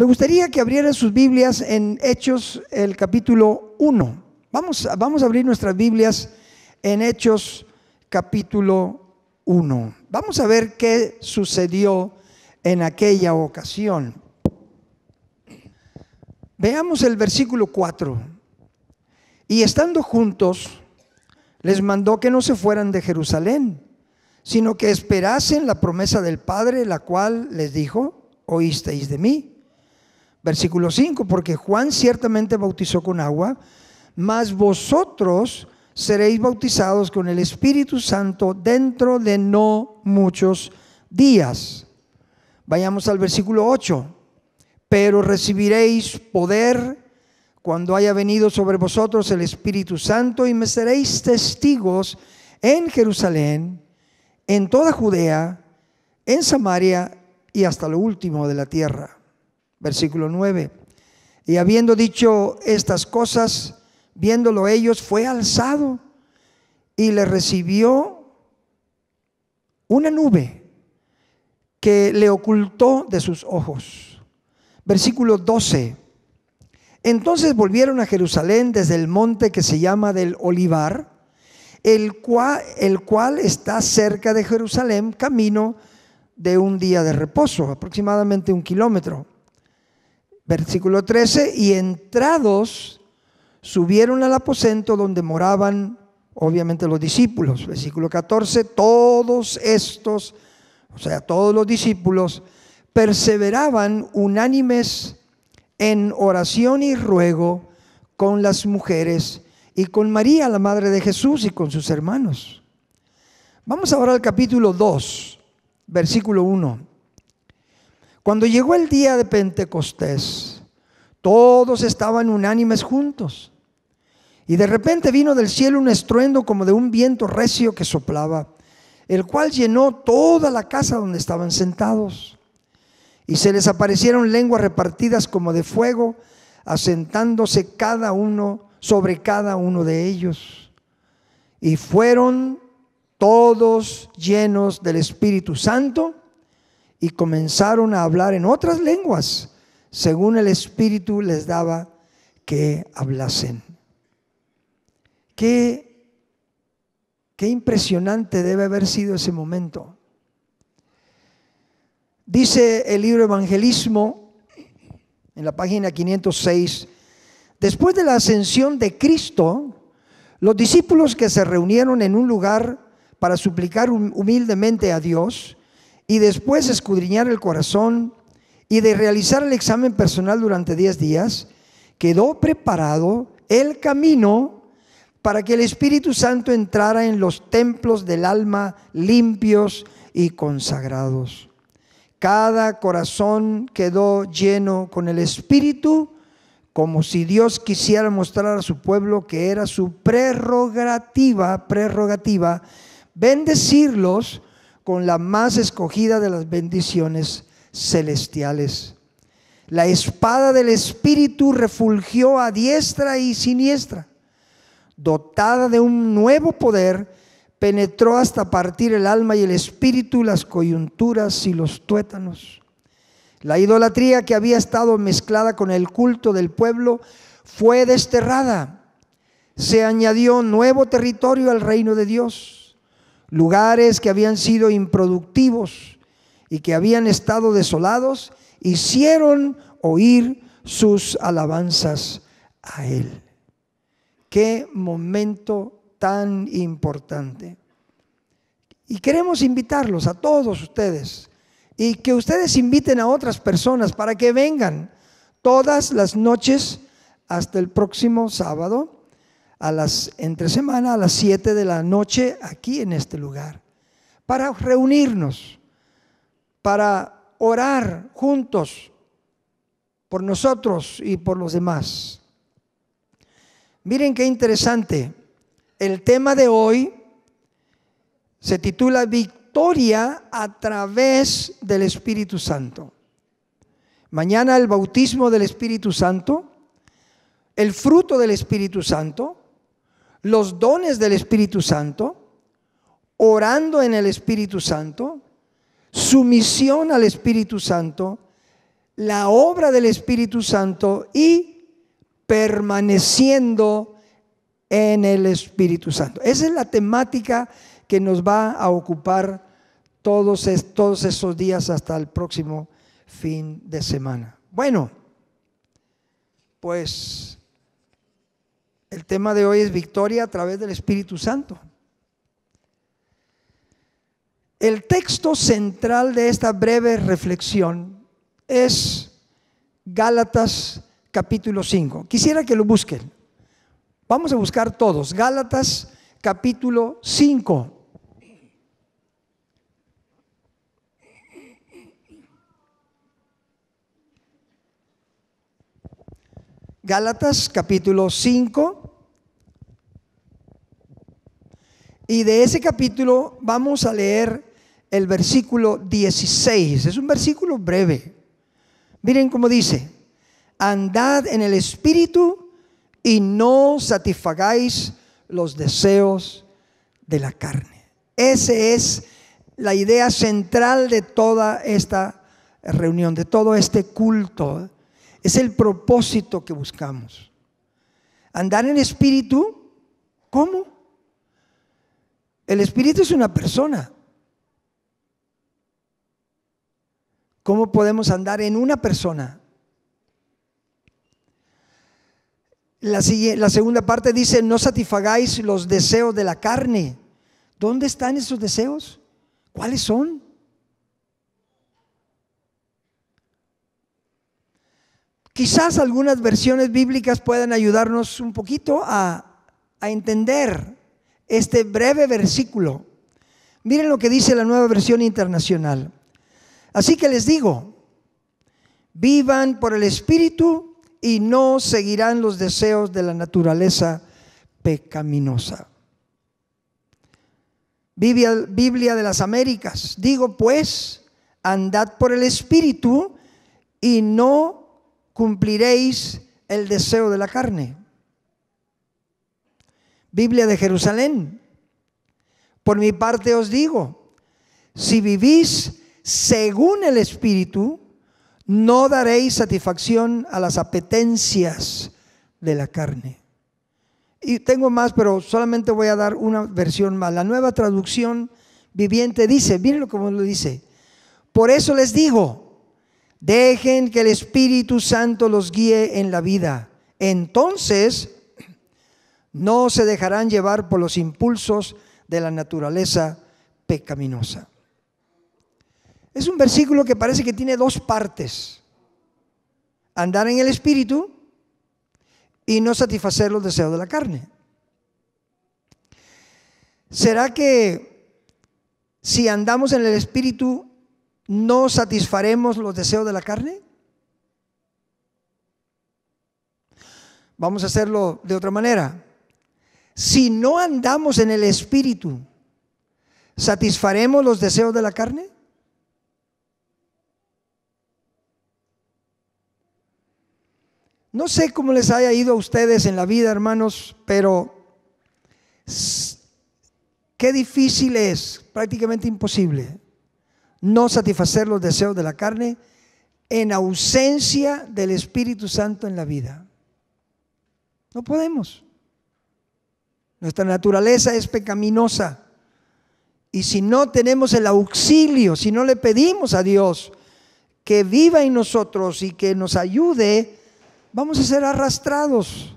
Me gustaría que abrieran sus Biblias en Hechos, el capítulo 1. Vamos, vamos a abrir nuestras Biblias en Hechos, capítulo 1. Vamos a ver qué sucedió en aquella ocasión. Veamos el versículo 4. Y estando juntos, les mandó que no se fueran de Jerusalén, sino que esperasen la promesa del Padre, la cual les dijo, oísteis de mí. Versículo 5, porque Juan ciertamente bautizó con agua, mas vosotros seréis bautizados con el Espíritu Santo dentro de no muchos días. Vayamos al versículo 8. Pero recibiréis poder cuando haya venido sobre vosotros el Espíritu Santo y me seréis testigos en Jerusalén, en toda Judea, en Samaria y hasta lo último de la tierra versículo 9. Y habiendo dicho estas cosas, viéndolo ellos, fue alzado y le recibió una nube que le ocultó de sus ojos. Versículo 12. Entonces volvieron a Jerusalén desde el monte que se llama del Olivar, el cual, el cual está cerca de Jerusalén, camino de un día de reposo, aproximadamente un kilómetro. Versículo 13, y entrados subieron al aposento donde moraban obviamente los discípulos. Versículo 14, todos estos, o sea, todos los discípulos, perseveraban unánimes en oración y ruego con las mujeres y con María, la madre de Jesús, y con sus hermanos. Vamos ahora al capítulo 2, versículo 1. Cuando llegó el día de Pentecostés, todos estaban unánimes juntos. Y de repente vino del cielo un estruendo como de un viento recio que soplaba, el cual llenó toda la casa donde estaban sentados. Y se les aparecieron lenguas repartidas como de fuego, asentándose cada uno sobre cada uno de ellos. Y fueron todos llenos del Espíritu Santo y comenzaron a hablar en otras lenguas, según el Espíritu les daba que hablasen. Qué, qué impresionante debe haber sido ese momento. Dice el libro Evangelismo, en la página 506, después de la ascensión de Cristo, los discípulos que se reunieron en un lugar para suplicar humildemente a Dios, y después escudriñar el corazón y de realizar el examen personal durante diez días, quedó preparado el camino para que el Espíritu Santo entrara en los templos del alma limpios y consagrados. Cada corazón quedó lleno con el Espíritu, como si Dios quisiera mostrar a su pueblo que era su prerrogativa, prerrogativa, bendecirlos, con la más escogida de las bendiciones celestiales. La espada del Espíritu refulgió a diestra y siniestra, dotada de un nuevo poder, penetró hasta partir el alma y el espíritu, las coyunturas y los tuétanos. La idolatría que había estado mezclada con el culto del pueblo fue desterrada. Se añadió nuevo territorio al reino de Dios lugares que habían sido improductivos y que habían estado desolados, hicieron oír sus alabanzas a Él. Qué momento tan importante. Y queremos invitarlos a todos ustedes y que ustedes inviten a otras personas para que vengan todas las noches hasta el próximo sábado a las, entre semana a las 7 de la noche aquí en este lugar, para reunirnos, para orar juntos por nosotros y por los demás. Miren qué interesante. El tema de hoy se titula Victoria a través del Espíritu Santo. Mañana el bautismo del Espíritu Santo, el fruto del Espíritu Santo, los dones del Espíritu Santo, orando en el Espíritu Santo, sumisión al Espíritu Santo, la obra del Espíritu Santo y permaneciendo en el Espíritu Santo. Esa es la temática que nos va a ocupar todos, estos esos días hasta el próximo fin de semana. Bueno, pues el tema de hoy es victoria a través del Espíritu Santo. El texto central de esta breve reflexión es Gálatas capítulo 5. Quisiera que lo busquen. Vamos a buscar todos. Gálatas capítulo 5. Gálatas capítulo 5. Y de ese capítulo vamos a leer el versículo 16. Es un versículo breve. Miren cómo dice, andad en el Espíritu y no satisfagáis los deseos de la carne. Esa es la idea central de toda esta reunión, de todo este culto. Es el propósito que buscamos. Andar en espíritu, ¿cómo? El espíritu es una persona. ¿Cómo podemos andar en una persona? La, segunda parte dice, no satisfagáis los deseos de la carne. ¿Dónde están esos deseos? ¿Cuáles son? Quizás algunas versiones bíblicas puedan ayudarnos un poquito a entender este breve versículo. Miren lo que dice la nueva versión internacional. Así que les digo, vivan por el Espíritu y no seguirán los deseos de la naturaleza pecaminosa. Biblia, de las Américas, digo pues, andad por el Espíritu y no cumpliréis el deseo de la carne. Biblia de Jerusalén. Por mi parte os digo, si vivís según el Espíritu, no daréis satisfacción a las apetencias de la carne. Y tengo más, pero solamente voy a dar una versión más. La nueva traducción viviente dice, miren como lo dice. Por eso les digo, dejen que el Espíritu Santo los guíe en la vida. Entonces no se dejarán llevar por los impulsos de la naturaleza pecaminosa. Es un versículo que parece que tiene dos partes. Andar en el Espíritu y no satisfacer los deseos de la carne. ¿Será que si andamos en el Espíritu no satisfaremos los deseos de la carne? Vamos a hacerlo de otra manera. Si no andamos en el Espíritu, ¿satisfaremos los deseos de la carne? No sé cómo les haya ido a ustedes en la vida, hermanos, pero qué difícil es, prácticamente imposible, no satisfacer los deseos de la carne en ausencia del Espíritu Santo en la vida. No podemos. Nuestra naturaleza es pecaminosa. Y si no tenemos el auxilio, si no le pedimos a Dios que viva en nosotros y que nos ayude, vamos a ser arrastrados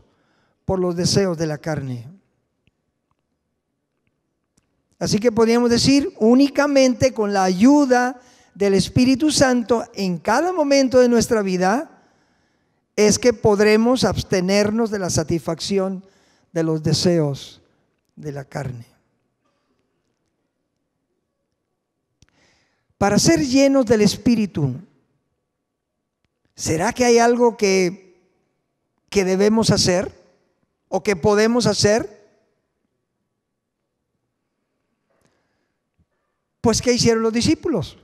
por los deseos de la carne. Así que podríamos decir, únicamente con la ayuda del Espíritu Santo en cada momento de nuestra vida, es que podremos abstenernos de la satisfacción de los deseos de la carne. Para ser llenos del Espíritu, ¿será que hay algo que, que debemos hacer o que podemos hacer? Pues ¿qué hicieron los discípulos?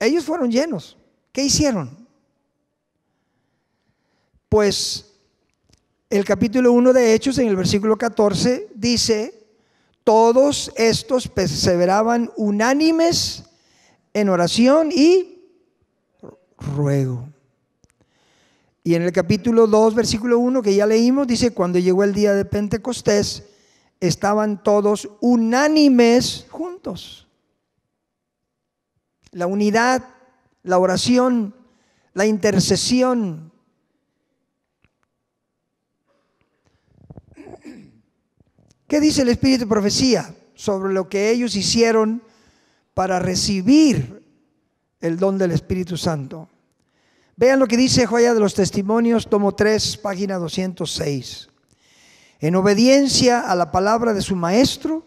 Ellos fueron llenos. ¿Qué hicieron? Pues el capítulo 1 de Hechos, en el versículo 14, dice, todos estos perseveraban unánimes en oración y ruego. Y en el capítulo 2, versículo 1, que ya leímos, dice, cuando llegó el día de Pentecostés, estaban todos unánimes juntos. La unidad, la oración, la intercesión, ¿Qué dice el Espíritu de Profecía sobre lo que ellos hicieron para recibir el don del Espíritu Santo? Vean lo que dice Joya de los Testimonios, tomo 3, página 206. En obediencia a la palabra de su maestro,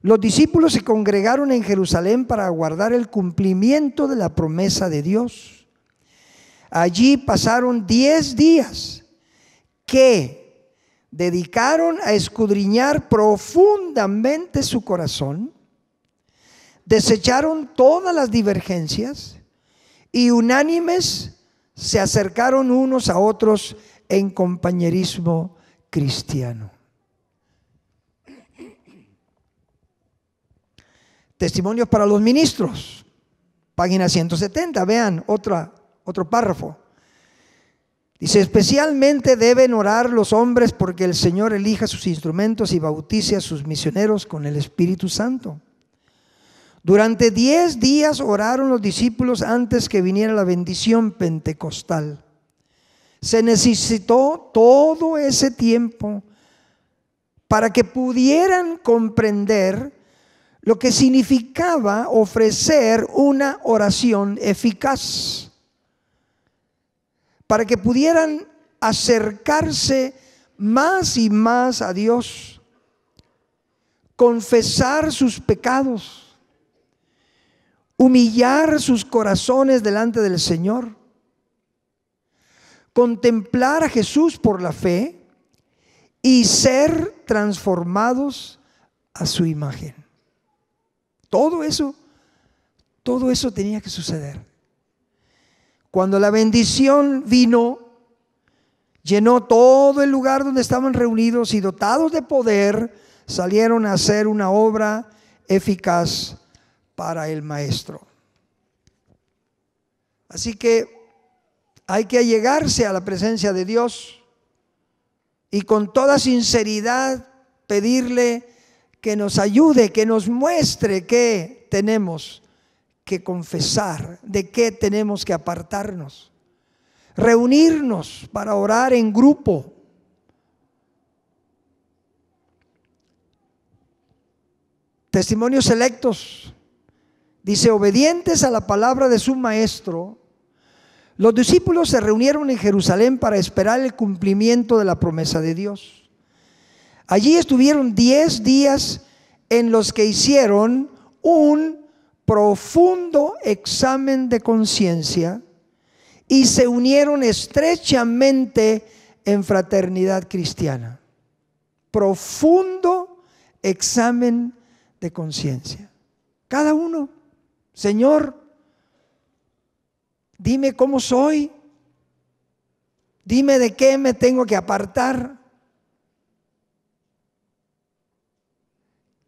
los discípulos se congregaron en Jerusalén para guardar el cumplimiento de la promesa de Dios. Allí pasaron diez días que dedicaron a escudriñar profundamente su corazón, desecharon todas las divergencias y unánimes se acercaron unos a otros en compañerismo cristiano. Testimonios para los ministros, página 170, vean otra, otro párrafo. Dice, especialmente deben orar los hombres porque el Señor elija sus instrumentos y bautice a sus misioneros con el Espíritu Santo. Durante diez días oraron los discípulos antes que viniera la bendición pentecostal. Se necesitó todo ese tiempo para que pudieran comprender lo que significaba ofrecer una oración eficaz para que pudieran acercarse más y más a Dios, confesar sus pecados, humillar sus corazones delante del Señor, contemplar a Jesús por la fe y ser transformados a su imagen. Todo eso, todo eso tenía que suceder. Cuando la bendición vino, llenó todo el lugar donde estaban reunidos y dotados de poder, salieron a hacer una obra eficaz para el maestro. Así que hay que allegarse a la presencia de Dios y con toda sinceridad pedirle que nos ayude, que nos muestre que tenemos que confesar, de qué tenemos que apartarnos. Reunirnos para orar en grupo. Testimonios selectos. Dice, obedientes a la palabra de su maestro, los discípulos se reunieron en Jerusalén para esperar el cumplimiento de la promesa de Dios. Allí estuvieron diez días en los que hicieron un profundo examen de conciencia y se unieron estrechamente en fraternidad cristiana. Profundo examen de conciencia. Cada uno, Señor, dime cómo soy, dime de qué me tengo que apartar,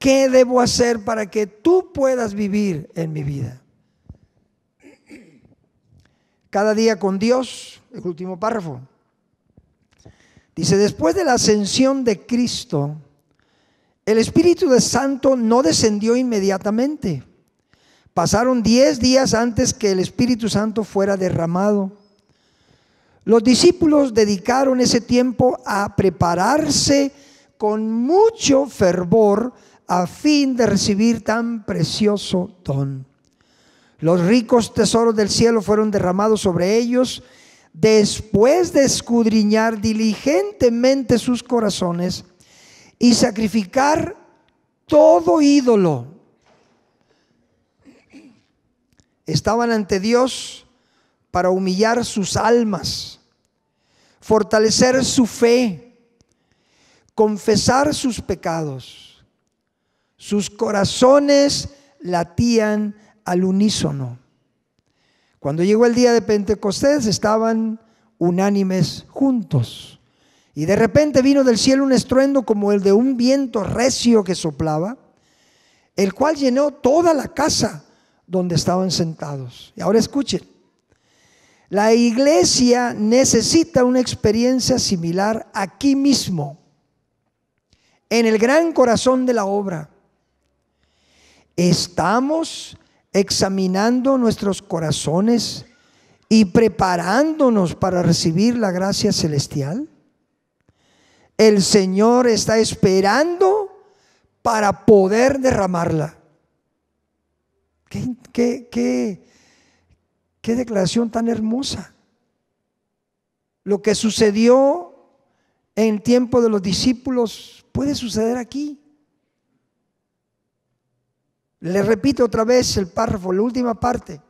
¿Qué debo hacer para que tú puedas vivir en mi vida? Cada día con Dios, el último párrafo. Dice, después de la ascensión de Cristo, el Espíritu Santo no descendió inmediatamente. Pasaron diez días antes que el Espíritu Santo fuera derramado. Los discípulos dedicaron ese tiempo a prepararse con mucho fervor a fin de recibir tan precioso don. Los ricos tesoros del cielo fueron derramados sobre ellos después de escudriñar diligentemente sus corazones y sacrificar todo ídolo. Estaban ante Dios para humillar sus almas, fortalecer su fe, confesar sus pecados sus corazones latían al unísono. Cuando llegó el día de Pentecostés estaban unánimes juntos. Y de repente vino del cielo un estruendo como el de un viento recio que soplaba, el cual llenó toda la casa donde estaban sentados. Y ahora escuchen, la iglesia necesita una experiencia similar aquí mismo, en el gran corazón de la obra. Estamos examinando nuestros corazones y preparándonos para recibir la gracia celestial. El Señor está esperando para poder derramarla. Qué, qué, qué, declaración tan hermosa. Lo que sucedió en tiempo de los discípulos puede suceder aquí. Le repito otra vez el párrafo, la última parte.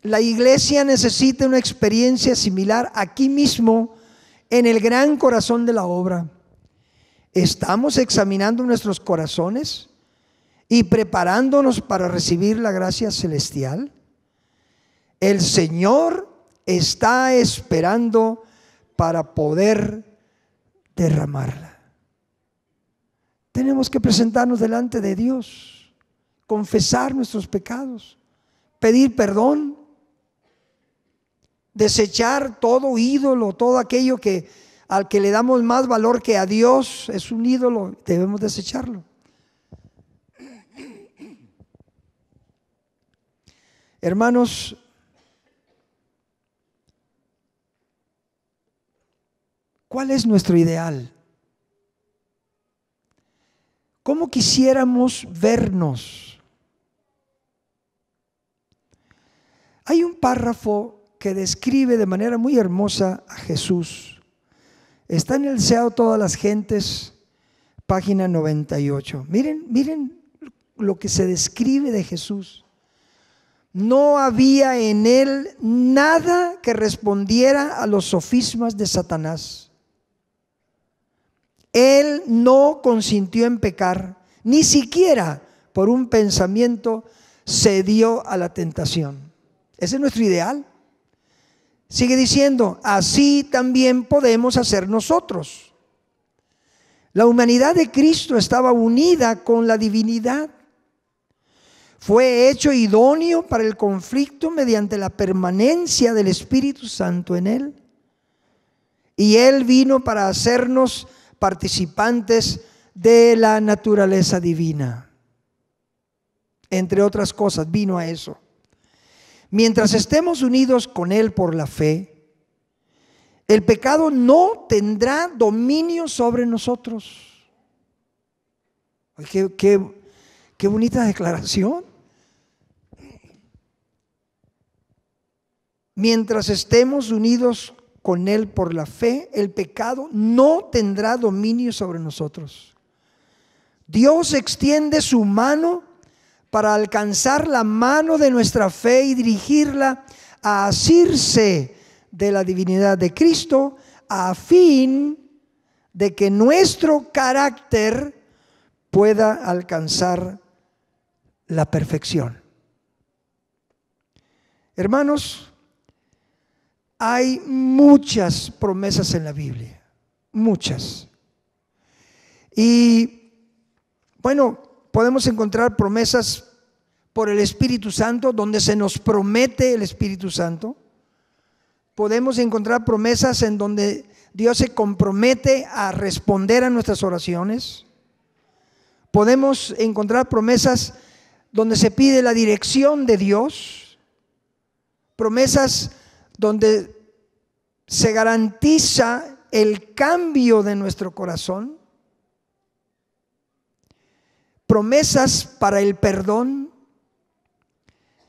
La iglesia necesita una experiencia similar aquí mismo, en el gran corazón de la obra. ¿Estamos examinando nuestros corazones y preparándonos para recibir la gracia celestial? El Señor está esperando para poder derramarla. Tenemos que presentarnos delante de Dios, confesar nuestros pecados, pedir perdón, desechar todo ídolo, todo aquello que al que le damos más valor que a Dios es un ídolo, debemos desecharlo. Hermanos, ¿cuál es nuestro ideal? ¿Cómo quisiéramos vernos? Hay un párrafo que describe de manera muy hermosa a Jesús. Está en el Seado Todas las Gentes, página 98. Miren, miren lo que se describe de Jesús. No había en él nada que respondiera a los sofismas de Satanás. Él no consintió en pecar, ni siquiera por un pensamiento cedió a la tentación. Ese es nuestro ideal. Sigue diciendo, así también podemos hacer nosotros. La humanidad de Cristo estaba unida con la divinidad. Fue hecho idóneo para el conflicto mediante la permanencia del Espíritu Santo en él. Y él vino para hacernos participantes de la naturaleza divina. Entre otras cosas, vino a eso. Mientras estemos unidos con Él por la fe, el pecado no tendrá dominio sobre nosotros. qué, qué bonita declaración. Mientras estemos unidos con Él por la fe, el pecado no tendrá dominio sobre nosotros. Dios extiende su mano para alcanzar la mano de nuestra fe y dirigirla a asirse de la divinidad de Cristo a fin de que nuestro carácter pueda alcanzar la perfección. Hermanos, hay muchas promesas en la Biblia, muchas. Y bueno, podemos encontrar promesas por el Espíritu Santo, donde se nos promete el Espíritu Santo. Podemos encontrar promesas en donde Dios se compromete a responder a nuestras oraciones. Podemos encontrar promesas donde se pide la dirección de Dios. Promesas donde se garantiza el cambio de nuestro corazón, promesas para el perdón,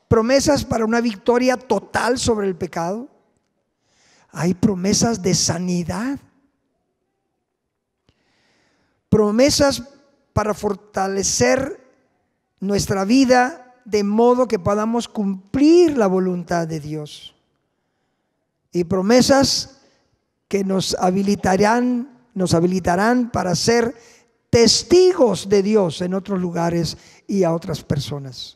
promesas para una victoria total sobre el pecado, hay promesas de sanidad, promesas para fortalecer nuestra vida de modo que podamos cumplir la voluntad de Dios y promesas que nos habilitarán, nos habilitarán para ser testigos de Dios en otros lugares y a otras personas.